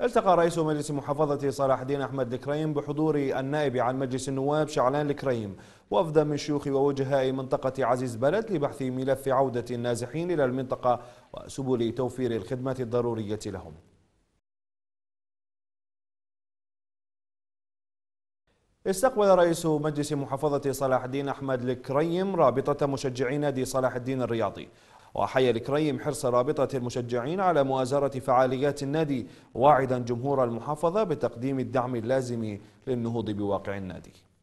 التقى رئيس مجلس محافظة صلاح الدين أحمد الكريم بحضور النائب عن مجلس النواب شعلان الكريم وفدا من شيوخ ووجهاء منطقة عزيز بلد لبحث ملف عودة النازحين إلى المنطقة وسبل توفير الخدمات الضرورية لهم استقبل رئيس مجلس محافظة صلاح الدين أحمد الكريم رابطة مشجعي نادي صلاح الدين الرياضي وحي الكريم حرص رابطة المشجعين على مؤازرة فعاليات النادي واعدا جمهور المحافظة بتقديم الدعم اللازم للنهوض بواقع النادي